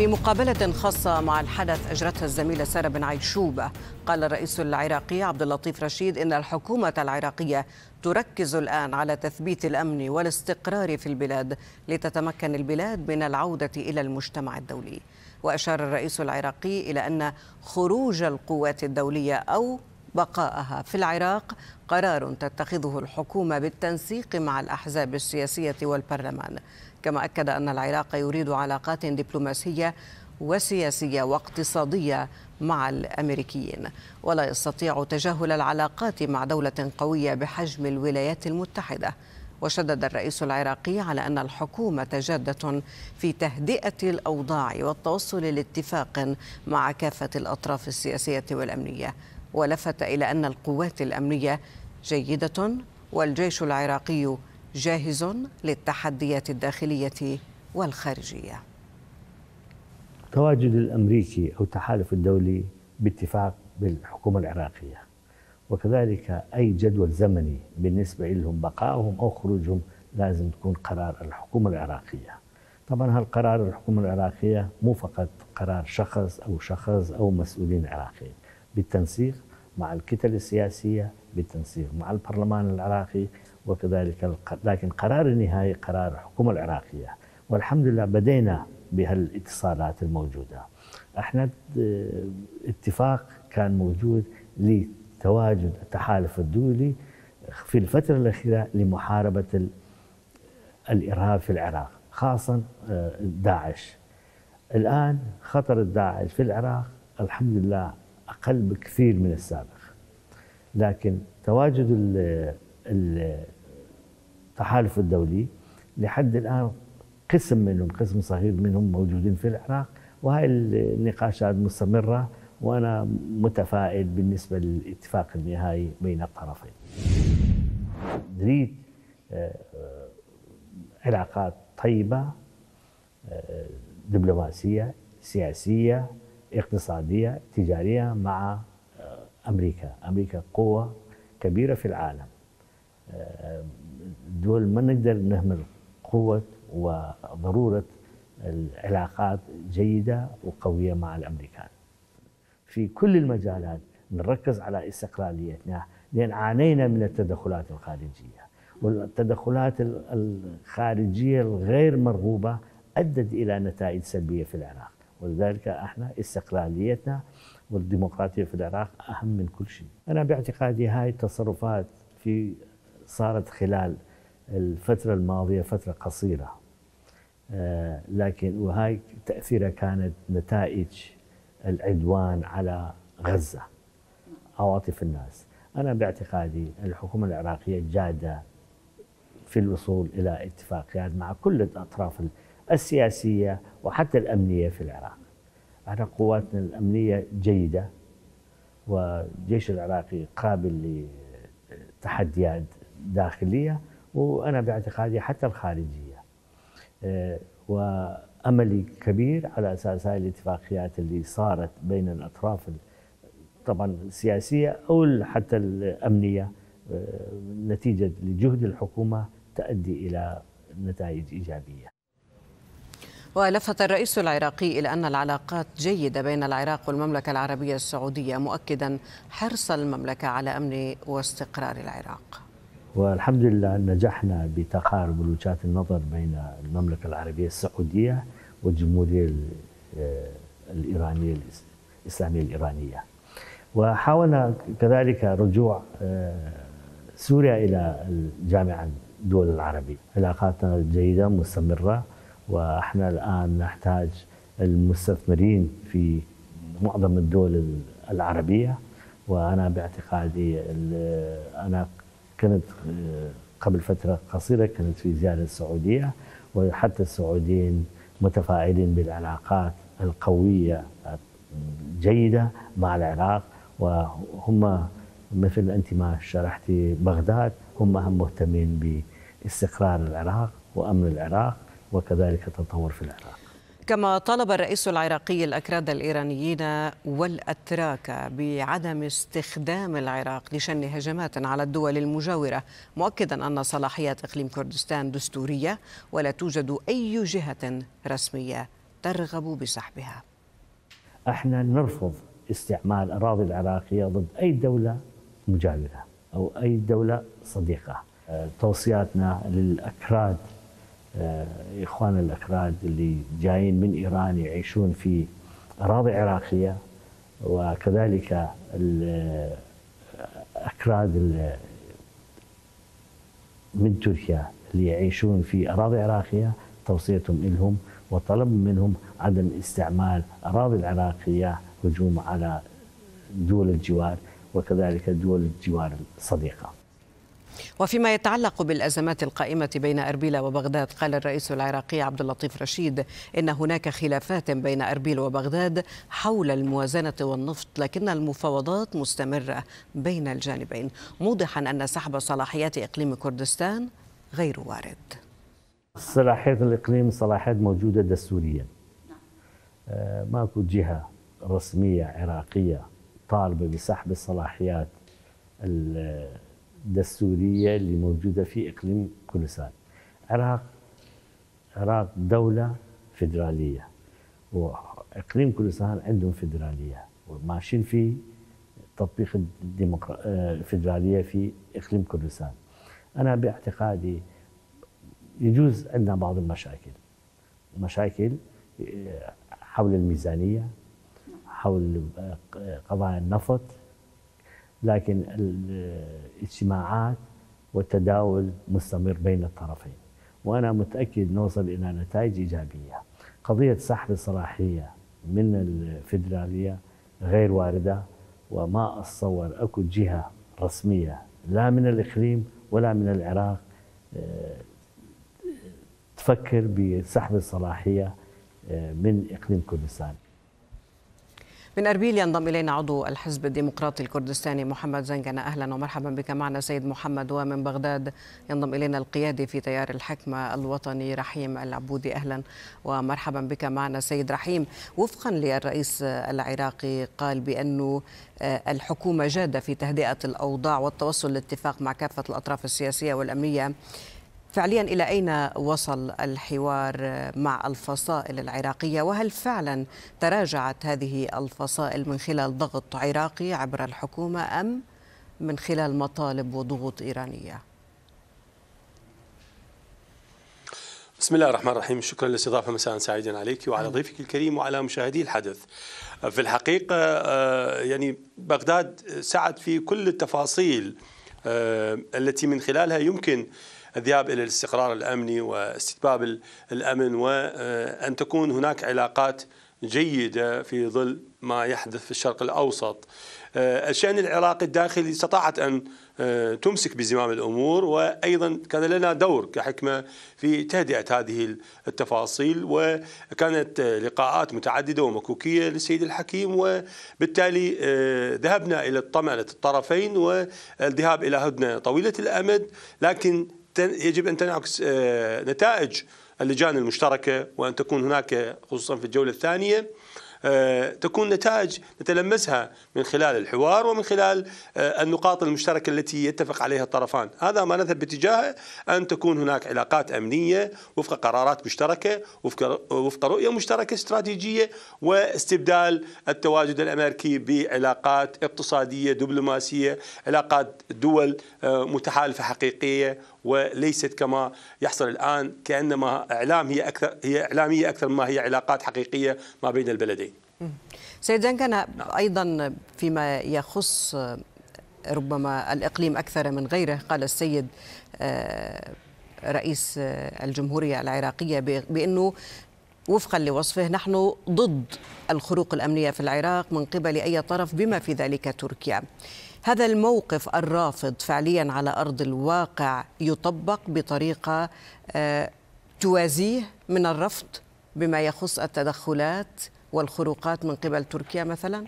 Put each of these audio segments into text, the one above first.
في مقابلة خاصة مع الحدث أجرتها الزميلة سارة بن عيشوبة قال الرئيس العراقي عبد اللطيف رشيد إن الحكومة العراقية تركز الآن على تثبيت الأمن والاستقرار في البلاد لتتمكن البلاد من العودة إلى المجتمع الدولي وأشار الرئيس العراقي إلى أن خروج القوات الدولية أو بقائها في العراق قرار تتخذه الحكومة بالتنسيق مع الأحزاب السياسية والبرلمان كما أكد أن العراق يريد علاقات دبلوماسية وسياسية واقتصادية مع الأمريكيين ولا يستطيع تجاهل العلاقات مع دولة قوية بحجم الولايات المتحدة وشدد الرئيس العراقي على أن الحكومة جادة في تهدئة الأوضاع والتوصل لاتفاق مع كافة الأطراف السياسية والأمنية ولفت إلى أن القوات الأمنية جيدة والجيش العراقي جاهز للتحديات الداخليه والخارجيه. التواجد الامريكي او التحالف الدولي باتفاق بالحكومه العراقيه وكذلك اي جدول زمني بالنسبه لهم بقائهم او خروجهم لازم تكون قرار الحكومه العراقيه. طبعا هالقرار الحكومه العراقيه مو فقط قرار شخص او شخص او مسؤولين عراقيين بالتنسيق مع الكتل السياسيه بالتنسيق مع البرلمان العراقي وكذلك لكن قرار النهائي قرار الحكومة العراقية والحمد لله بدينا بهالاتصالات الموجودة احنا اتفاق كان موجود لتواجد التحالف الدولي في الفترة الأخيرة لمحاربة الإرهاب في العراق خاصة آه، داعش الآن خطر الداعش في العراق الحمد لله أقل بكثير من السابق لكن تواجد التحالف الدولي لحد الآن قسم منهم قسم صغير منهم موجودين في العراق وهي النقاشات مستمرة وأنا متفائل بالنسبة للاتفاق النهائي بين الطرفين نريد آه، علاقات طيبة آه، دبلوماسية سياسية اقتصادية تجارية مع آه، أمريكا أمريكا قوة كبيرة في العالم دول ما نقدر نهمل قوة وضرورة العلاقات جيدة وقوية مع الأمريكان في كل المجالات نركز على استقلاليتنا لأن عانينا من التدخلات الخارجية والتدخلات الخارجية الغير مرغوبة أدت إلى نتائج سلبية في العراق ولذلك احنا استقلاليتنا والديمقراطية في العراق أهم من كل شيء أنا باعتقادي هاي التصرفات في صارت خلال الفترة الماضية فترة قصيرة آه، لكن وهاي تأثيرها كانت نتائج العدوان على غزة عواطف الناس أنا باعتقادي الحكومة العراقية جادة في الوصول إلى اتفاقيات مع كل الأطراف السياسية وحتى الأمنية في العراق احنا قواتنا الأمنية جيدة والجيش العراقي قابل لتحديات داخلية وأنا باعتقادي حتى الخارجية آه، وأملي كبير على أساس هاي الاتفاقيات اللي صارت بين الأطراف طبعا السياسية أو حتى الأمنية آه، نتيجة لجهد الحكومة تؤدي إلى نتائج إيجابية ولفت الرئيس العراقي إلى أن العلاقات جيدة بين العراق والمملكة العربية السعودية مؤكدا حرص المملكة على أمن واستقرار العراق والحمد لله نجحنا بتقارب وجهات النظر بين المملكة العربية السعودية والجمهورية آه، الإيرانية الإسلامية الإيرانية وحاولنا كذلك رجوع آه، سوريا إلى الجامعة الدول العربية علاقاتنا جيدة مستمرة وإحنا الآن نحتاج المستثمرين في معظم الدول العربية وأنا باعتقادي أنا كانت آه، قبل فترة قصيرة كانت في زيارة السعودية وحتى السعوديين متفاعلين بالعلاقات القوية الجيدة مع العراق وهم مثل أنت ما شرحتي بغداد هم هم مهتمين باستقرار العراق وأمن العراق وكذلك التطور في العراق كما طالب الرئيس العراقي الأكراد الإيرانيين والأتراك بعدم استخدام العراق لشن هجمات على الدول المجاورة مؤكدا أن صلاحيات إقليم كردستان دستورية ولا توجد أي جهة رسمية ترغب بسحبها احنا نرفض استعمال الأراضي العراقية ضد أي دولة مجاورة أو أي دولة صديقة أه، توصياتنا للأكراد آه، إخوان الأكراد اللي جايين من إيران يعيشون في أراضي عراقية وكذلك الأكراد من تركيا اللي يعيشون في أراضي عراقية توصيتهم لهم وطلب منهم عدم استعمال أراضي العراقية هجوم على دول الجوار وكذلك دول الجوار الصديقه وفيما يتعلق بالازمات القائمه بين اربيل وبغداد قال الرئيس العراقي عبد اللطيف رشيد ان هناك خلافات بين اربيل وبغداد حول الموازنه والنفط لكن المفاوضات مستمره بين الجانبين موضحا ان سحب صلاحيات اقليم كردستان غير وارد صلاحيات الاقليم صلاحيات موجوده دستوريا آه، ماكو جهه رسميه عراقيه طالبه بسحب الصلاحيات دستورية اللي موجودة في إقليم كردستان العراق العراق دولة فدرالية وإقليم كردستان عندهم فدرالية وماشيين في تطبيق الديمقرا... الفدرالية آه، في إقليم كردستان أنا باعتقادي يجوز عندنا بعض المشاكل مشاكل آه، حول الميزانية حول آه، قضايا النفط لكن الاجتماعات والتداول مستمر بين الطرفين وأنا متأكد نوصل إلى نتائج إيجابية قضية سحب الصلاحية من الفدراليه غير واردة وما أتصور أكو جهة رسمية لا من الإقليم ولا من العراق آه، تفكر بسحب الصلاحية آه، من إقليم كردستان من اربيل ينضم الينا عضو الحزب الديمقراطي الكردستاني محمد زنجنة اهلا ومرحبا بك معنا سيد محمد ومن بغداد ينضم الينا القيادي في تيار الحكمه الوطني رحيم العبودي اهلا ومرحبا بك معنا سيد رحيم وفقا للرئيس العراقي قال بانه آه، الحكومه جاده في تهدئه الاوضاع والتوصل لاتفاق مع كافه الاطراف السياسيه والامنيه فعليا إلى أين وصل الحوار مع الفصائل العراقية وهل فعلا تراجعت هذه الفصائل من خلال ضغط عراقي عبر الحكومة أم من خلال مطالب وضغوط إيرانية؟ بسم الله الرحمن الرحيم شكرا للاستضافة مساء سعيدا عليك وعلى ضيفك الكريم وعلى مشاهدي الحدث في الحقيقة آه، يعني بغداد سعت في كل التفاصيل آه، التي من خلالها يمكن الذهاب الى الاستقرار الامني واستتباب الامن وان تكون هناك علاقات جيده في ظل ما يحدث في الشرق الاوسط. الشان العراقي الداخلي استطاعت ان آه، تمسك بزمام الامور وايضا كان لنا دور كحكمه في تهدئه هذه التفاصيل وكانت آه، لقاءات متعدده ومكوكيه للسيد الحكيم وبالتالي آه، ذهبنا الى الطمأنة الطرفين والذهاب الى هدنه طويله الامد لكن يجب أن تنعكس آه، نتائج اللجان المشتركة وأن تكون هناك خصوصا في الجولة الثانية آه، تكون نتائج نتلمسها من خلال الحوار ومن خلال آه، النقاط المشتركة التي يتفق عليها الطرفان هذا ما نذهب باتجاهه أن تكون هناك علاقات أمنية وفق قرارات مشتركة وفق, وفق رؤية مشتركة استراتيجية واستبدال التواجد الأمريكي بعلاقات اقتصادية دبلوماسية علاقات دول متحالفة حقيقية وليست كما يحصل الآن كأنما إعلام هي أكثر هي إعلامية أكثر ما هي علاقات حقيقية ما بين البلدين سيد زنكنة أيضا فيما يخص آه، ربما الإقليم أكثر من غيره قال السيد آه، رئيس آه، الجمهورية العراقية بأنه وفقا لوصفه نحن ضد الخروق الأمنية في العراق من قبل أي طرف بما في ذلك تركيا هذا الموقف الرافض فعليا على أرض الواقع يطبق بطريقة آه، توازيه من الرفض بما يخص التدخلات والخروقات من قبل تركيا مثلا؟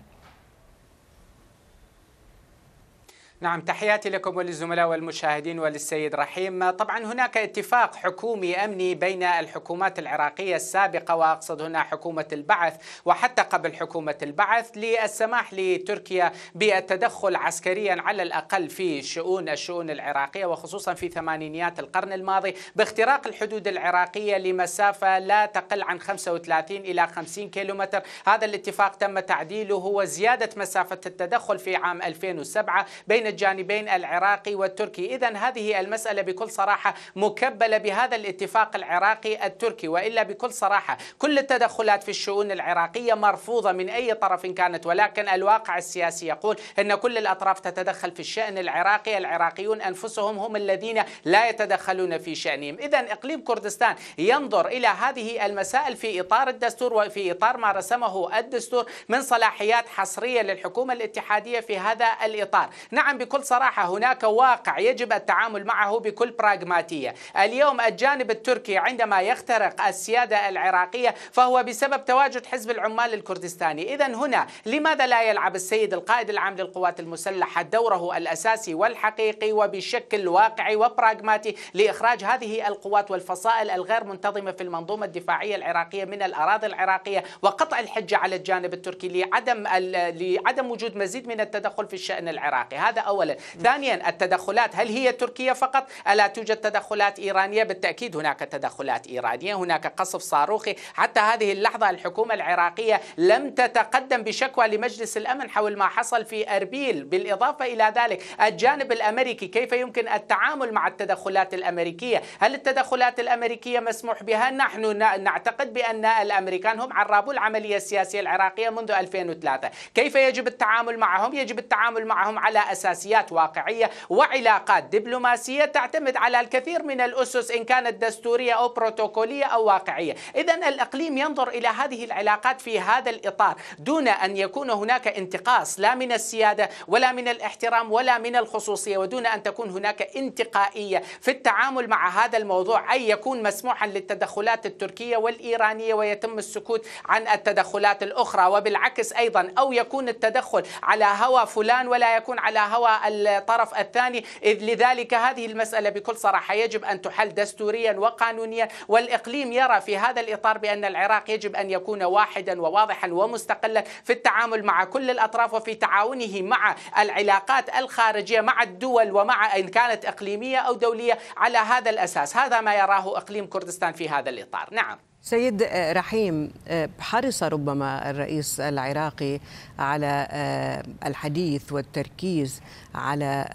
نعم تحياتي لكم وللزملاء والمشاهدين وللسيد رحيم طبعا هناك اتفاق حكومي أمني بين الحكومات العراقية السابقة وأقصد هنا حكومة البعث وحتى قبل حكومة البعث للسماح لتركيا بالتدخل عسكريا على الأقل في شؤون الشؤون العراقية وخصوصا في ثمانينيات القرن الماضي باختراق الحدود العراقية لمسافة لا تقل عن 35 إلى 50 كيلومتر هذا الاتفاق تم تعديله وزيادة مسافة التدخل في عام 2007 بين الجانبين العراقي والتركي إذا هذه المسألة بكل صراحة مكبلة بهذا الاتفاق العراقي التركي وإلا بكل صراحة كل التدخلات في الشؤون العراقية مرفوضة من أي طرف كانت ولكن الواقع السياسي يقول أن كل الأطراف تتدخل في الشأن العراقي العراقيون أنفسهم هم الذين لا يتدخلون في شأنهم إذا إقليم كردستان ينظر إلى هذه المسائل في إطار الدستور وفي إطار ما رسمه الدستور من صلاحيات حصرية للحكومة الاتحادية في هذا الإطار نعم بكل صراحة هناك واقع يجب التعامل معه بكل براغماتية اليوم الجانب التركي عندما يخترق السيادة العراقية فهو بسبب تواجد حزب العمال الكردستاني إذا هنا لماذا لا يلعب السيد القائد العام للقوات المسلحة دوره الأساسي والحقيقي وبشكل واقعي وبراغماتي لإخراج هذه القوات والفصائل الغير منتظمة في المنظومة الدفاعية العراقية من الأراضي العراقية وقطع الحجة على الجانب التركي لعدم لعدم وجود مزيد من التدخل في الشأن العراقي هذا اولا ثانيا التدخلات هل هي تركيا فقط الا توجد تدخلات ايرانيه بالتاكيد هناك تدخلات ايرانيه هناك قصف صاروخي حتى هذه اللحظه الحكومه العراقيه لم تتقدم بشكوى لمجلس الامن حول ما حصل في اربيل بالاضافه الى ذلك الجانب الامريكي كيف يمكن التعامل مع التدخلات الامريكيه هل التدخلات الامريكيه مسموح بها نحن نعتقد بان الامريكان هم عرابو العمليه السياسيه العراقيه منذ 2003 كيف يجب التعامل معهم يجب التعامل معهم على اساس سياسيات واقعية وعلاقات دبلوماسية تعتمد على الكثير من الأسس إن كانت دستورية أو بروتوكولية أو واقعية إذا الإقليم ينظر إلى هذه العلاقات في هذا الإطار دون أن يكون هناك انتقاص لا من السيادة ولا من الاحترام ولا من الخصوصية ودون أن تكون هناك انتقائية في التعامل مع هذا الموضوع أي يكون مسموحا للتدخلات التركية والإيرانية ويتم السكوت عن التدخلات الأخرى وبالعكس أيضا أو يكون التدخل على هوى فلان ولا يكون على هوى والطرف الطرف الثاني إذ لذلك هذه المسألة بكل صراحة يجب أن تحل دستوريا وقانونيا والإقليم يرى في هذا الإطار بأن العراق يجب أن يكون واحدا وواضحا ومستقلا في التعامل مع كل الأطراف وفي تعاونه مع العلاقات الخارجية مع الدول ومع إن كانت إقليمية أو دولية على هذا الأساس هذا ما يراه إقليم كردستان في هذا الإطار نعم سيد آه، رحيم آه، حرص ربما الرئيس العراقي على آه، الحديث والتركيز على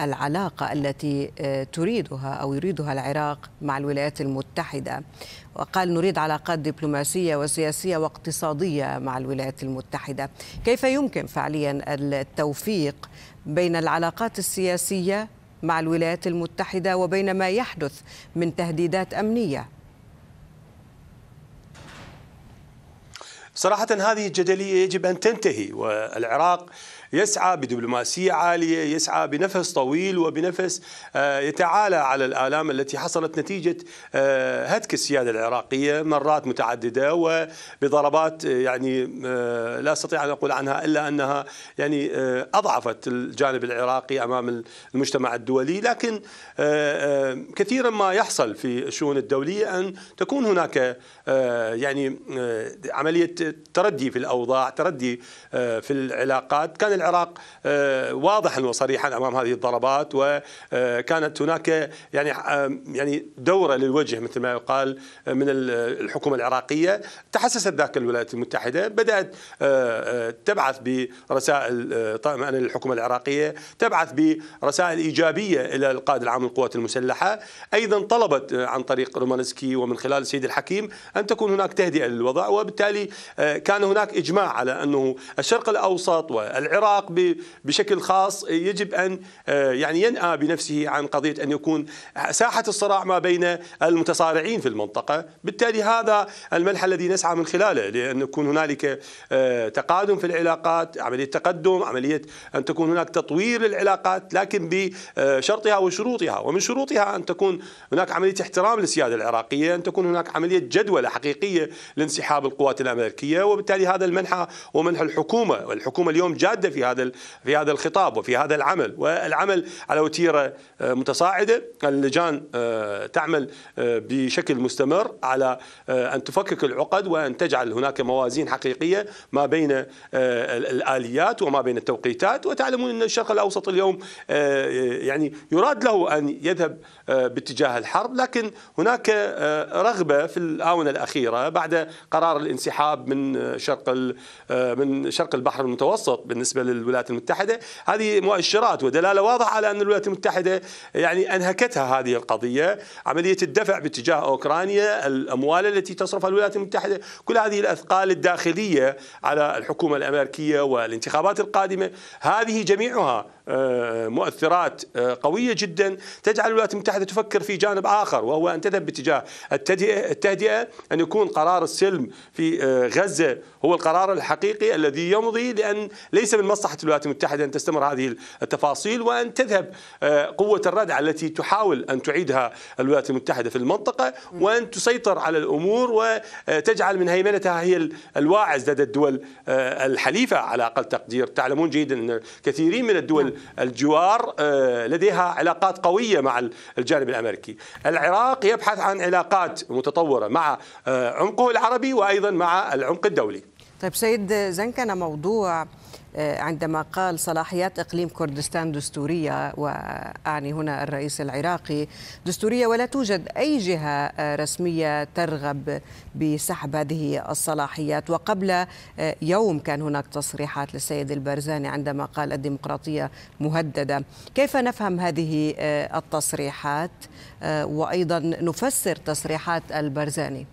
العلاقه التي تريدها او يريدها العراق مع الولايات المتحده وقال نريد علاقات دبلوماسيه وسياسيه واقتصاديه مع الولايات المتحده كيف يمكن فعليا التوفيق بين العلاقات السياسيه مع الولايات المتحده وبين ما يحدث من تهديدات امنيه صراحة هذه الجدلية يجب أن تنتهي والعراق يسعى بدبلوماسية عالية يسعى بنفس طويل وبنفس آه، يتعالى على الآلام التي حصلت نتيجة آه، هتك السيادة العراقية مرات متعددة وبضربات آه، يعني لا أستطيع أن أقول عنها إلا أنها يعني أضعفت الجانب العراقي أمام المجتمع الدولي لكن كثيرا ما يحصل في الشؤون الدولية أن تكون هناك يعني عملية تردي في الأوضاع تردي في العلاقات كان العراق آه، واضحا وصريحا امام هذه الضربات وكانت آه، هناك يعني آه، يعني دوره للوجه مثل ما يقال من الحكومه العراقيه تحسست ذاك الولايات المتحده بدات تبعث برسائل طبعا الحكومه العراقيه تبعث برسائل ايجابيه الى القائد العام للقوات المسلحه ايضا طلبت عن طريق رومانسكي ومن خلال السيد الحكيم ان تكون هناك تهدئه للوضع وبالتالي كان هناك اجماع على انه الشرق الاوسط والعراق العراق بشكل خاص يجب ان آه، يعني ينأى بنفسه عن قضيه ان يكون ساحه الصراع ما بين المتصارعين في المنطقه، بالتالي هذا المنحى الذي نسعى من خلاله لان يكون هنالك آه، تقادم في العلاقات، عمليه تقدم، عمليه ان تكون هناك تطوير للعلاقات لكن بشرطها وشروطها، ومن شروطها ان تكون هناك عمليه احترام للسياده العراقيه، ان تكون هناك عمليه جدوله حقيقيه لانسحاب القوات الامريكيه، وبالتالي هذا المنحى ومنحى الحكومه، والحكومه اليوم جاده في في هذا في هذا الخطاب وفي هذا العمل والعمل على وتيره آه، متصاعده اللجان آه، تعمل آه، بشكل مستمر على ان تفكك العقد وان تجعل هناك موازين حقيقيه ما بين الاليات وما بين التوقيتات وتعلمون ان الشرق الاوسط اليوم يعني يراد له ان يذهب باتجاه الحرب لكن هناك رغبه في الاونه الاخيره بعد قرار الانسحاب من شرق من شرق البحر المتوسط بالنسبه للولايات المتحدة هذه مؤشرات ودلالة واضحة على أن الولايات المتحدة يعني أنهكتها هذه القضية عملية الدفع باتجاه أوكرانيا الأموال التي تصرفها الولايات المتحدة كل هذه الأثقال الداخلية على الحكومة الأمريكية والانتخابات القادمة هذه جميعها آه، مؤثرات آه، قوية جدا تجعل الولايات المتحدة تفكر في جانب آخر وهو أن تذهب باتجاه التهدئة أن يكون قرار السلم في آه، غزة هو القرار الحقيقي الذي يمضي لأن ليس من مصر مصلحة الولايات المتحدة أن تستمر هذه التفاصيل وأن تذهب آه، قوة الردع التي تحاول أن تعيدها الولايات المتحدة في المنطقة وأن تسيطر على الأمور وتجعل آه، من هيمنتها هي الواعز لدى الدول آه، الحليفة على أقل تقدير تعلمون جيدا أن كثيرين من الدول نعم. الجوار لديها علاقات قوية مع الجانب الأمريكي العراق يبحث عن علاقات متطورة مع عمقه العربي وأيضا مع العمق الدولي طيب سيد زنك أنا موضوع آه، عندما قال صلاحيات اقليم كردستان دستوريه واعني هنا الرئيس العراقي دستوريه ولا توجد اي جهه آه، رسميه ترغب بسحب هذه الصلاحيات وقبل آه، يوم كان هناك تصريحات للسيد البرزاني عندما قال الديمقراطيه مهدده كيف نفهم هذه التصريحات وايضا نفسر تصريحات البرزاني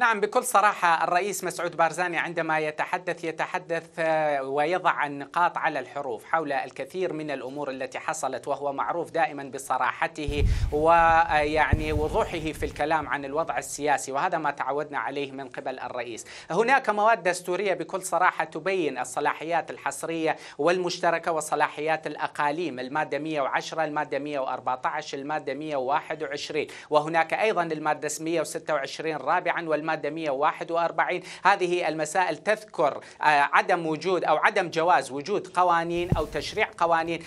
نعم بكل صراحة الرئيس مسعود بارزاني عندما يتحدث يتحدث آه، ويضع النقاط على الحروف حول الكثير من الأمور التي حصلت وهو معروف دائما بصراحته ويعني آه، وضوحه في الكلام عن الوضع السياسي وهذا ما تعودنا عليه من قبل الرئيس هناك مواد دستورية بكل صراحة تبين الصلاحيات الحصرية والمشتركة وصلاحيات الأقاليم المادة 110 المادة 114 المادة 121 وهناك أيضا المادة 126 رابعا والمادة المادة 141 هذه المسائل تذكر آه، عدم وجود أو عدم جواز وجود قوانين أو تشريع قوانين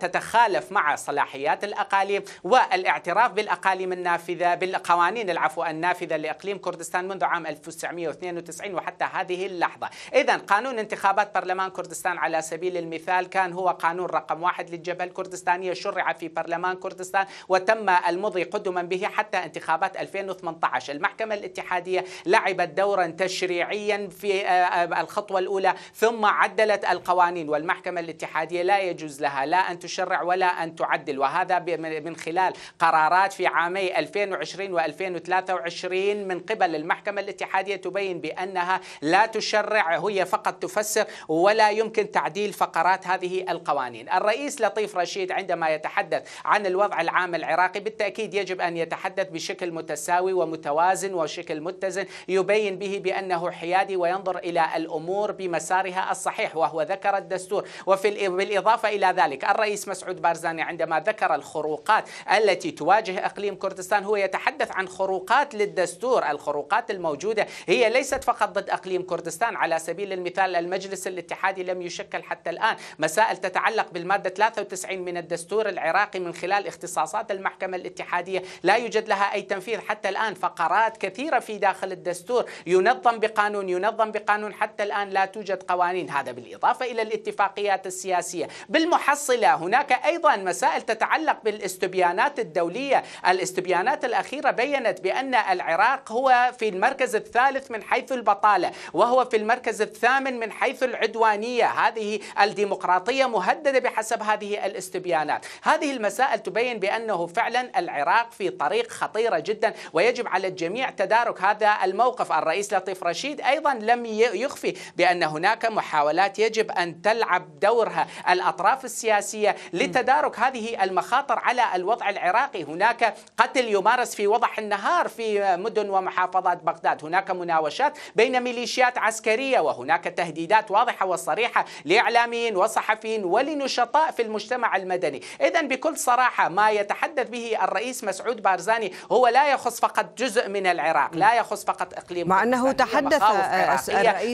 تتخالف مع صلاحيات الأقاليم والاعتراف بالأقاليم النافذة بالقوانين العفو النافذة لإقليم كردستان منذ عام 1992 وحتى هذه اللحظة إذا قانون انتخابات برلمان كردستان على سبيل المثال كان هو قانون رقم واحد للجبهة الكردستانية شرع في برلمان كردستان وتم المضي قدما به حتى انتخابات 2018 المحكمة الاتحادية الاتحادية لعبت دورا تشريعيا في آه، آه، الخطوة الأولى ثم عدلت القوانين والمحكمة الاتحادية لا يجوز لها لا أن تشرع ولا أن تعدل وهذا من خلال قرارات في عامي 2020 و2023 من قبل المحكمة الاتحادية تبين بأنها لا تشرع هي فقط تفسر ولا يمكن تعديل فقرات هذه القوانين الرئيس لطيف رشيد عندما يتحدث عن الوضع العام العراقي بالتأكيد يجب أن يتحدث بشكل متساوي ومتوازن وشكل المتزن يبين به بأنه حيادي وينظر إلى الأمور بمسارها الصحيح وهو ذكر الدستور وفي بالإضافة إلى ذلك الرئيس مسعود بارزاني عندما ذكر الخروقات التي تواجه إقليم كردستان هو يتحدث عن خروقات للدستور الخروقات الموجودة هي ليست فقط ضد إقليم كردستان على سبيل المثال المجلس الاتحادي لم يشكل حتى الآن مسائل تتعلق بالمادة 93 من الدستور العراقي من خلال اختصاصات المحكمة الاتحادية لا يوجد لها أي تنفيذ حتى الآن فقرات كثيرة في داخل الدستور ينظم بقانون ينظم بقانون حتى الآن لا توجد قوانين هذا بالإضافة إلى الاتفاقيات السياسية بالمحصلة هناك أيضا مسائل تتعلق بالاستبيانات الدولية الاستبيانات الأخيرة بيّنت بأن العراق هو في المركز الثالث من حيث البطالة وهو في المركز الثامن من حيث العدوانية هذه الديمقراطية مهددة بحسب هذه الاستبيانات هذه المسائل تبين بأنه فعلا العراق في طريق خطيرة جدا ويجب على الجميع تدارك يترك هذا الموقف الرئيس لطيف رشيد أيضا لم يخفي بأن هناك محاولات يجب أن تلعب دورها الأطراف السياسية لتدارك هذه المخاطر على الوضع العراقي هناك قتل يمارس في وضح النهار في مدن ومحافظات بغداد هناك مناوشات بين ميليشيات عسكرية وهناك تهديدات واضحة وصريحة لإعلاميين وصحفيين ولنشطاء في المجتمع المدني إذا بكل صراحة ما يتحدث به الرئيس مسعود بارزاني هو لا يخص فقط جزء من العراق لا يخص فقط إقليم مع أنه تحدث الرئيس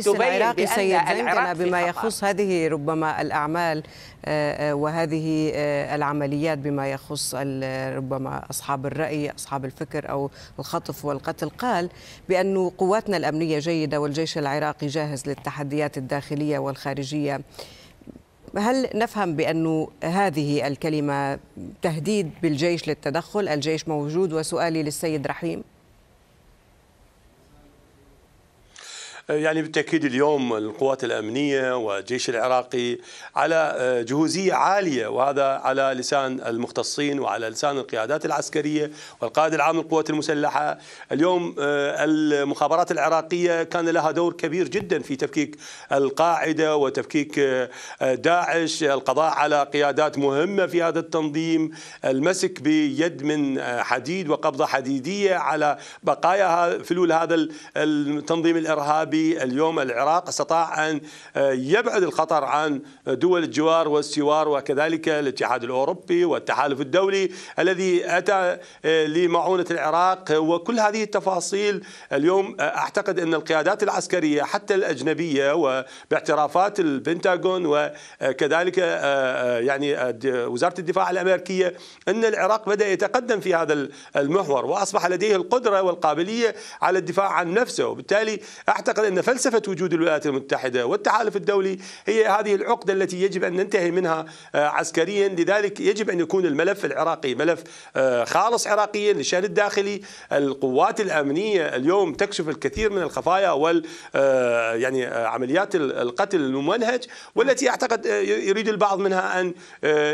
العراقي سيد زنكنا بما يخص هذه ربما الأعمال آه، آه، وهذه آه، العمليات بما يخص ربما أصحاب الرأي أصحاب الفكر أو الخطف والقتل قال بأن قواتنا الأمنية جيدة والجيش العراقي جاهز للتحديات الداخلية والخارجية هل نفهم بأن هذه الكلمة تهديد بالجيش للتدخل الجيش موجود وسؤالي للسيد رحيم آه، يعني بالتأكيد اليوم القوات الأمنية والجيش العراقي على آه، جهوزية عالية وهذا على لسان المختصين وعلى لسان القيادات العسكرية والقائد العام للقوات المسلحة اليوم آه، المخابرات العراقية كان لها دور كبير جدا في تفكيك القاعدة وتفكيك داعش القضاء على قيادات مهمة في هذا التنظيم المسك بيد من حديد وقبضة حديدية على بقايا فلول هذا التنظيم الإرهابي اليوم العراق استطاع أن آه، يبعد الخطر عن دول الجوار والسوار وكذلك الاتحاد الأوروبي والتحالف الدولي الذي أتى آه، لمعونة العراق وكل هذه التفاصيل اليوم آه، أعتقد أن القيادات العسكرية حتى الأجنبية وباعترافات البنتاغون وكذلك يعني وزارة الدفاع الأمريكية أن العراق بدأ يتقدم في هذا المحور وأصبح لديه القدرة والقابلية على الدفاع عن نفسه وبالتالي أعتقد أعتقد أن فلسفة وجود الولايات المتحدة والتحالف الدولي هي هذه العقدة التي يجب أن ننتهي منها آه، عسكريا لذلك يجب أن يكون الملف العراقي ملف آه، خالص عراقيا للشأن الداخلي القوات الأمنية اليوم تكشف الكثير من الخفايا وال آه، يعني عمليات القتل الممنهج والتي أعتقد يريد البعض منها أن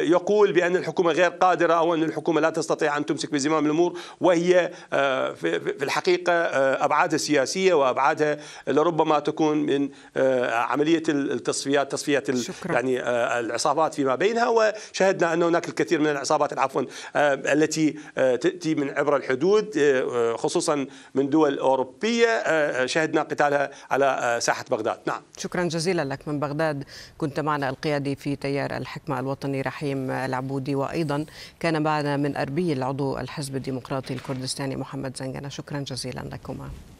يقول بأن الحكومة غير قادرة أو أن الحكومة لا تستطيع أن تمسك بزمام الأمور وهي في الحقيقة أبعادها سياسية وأبعادها لربما تكون من آه، عمليه التصفيات تصفيات شكرا. يعني آه، العصابات فيما بينها وشهدنا ان هناك الكثير من العصابات عفوا آه، التي تاتي من عبر الحدود خصوصا من دول اوروبيه شهدنا قتالها على ساحه بغداد نعم شكرا جزيلا لك من بغداد كنت معنا القيادي في تيار الحكمه الوطني رحيم العبودي وايضا كان معنا من اربيل عضو الحزب الديمقراطي الكردستاني محمد زنجنه شكرا جزيلا لكما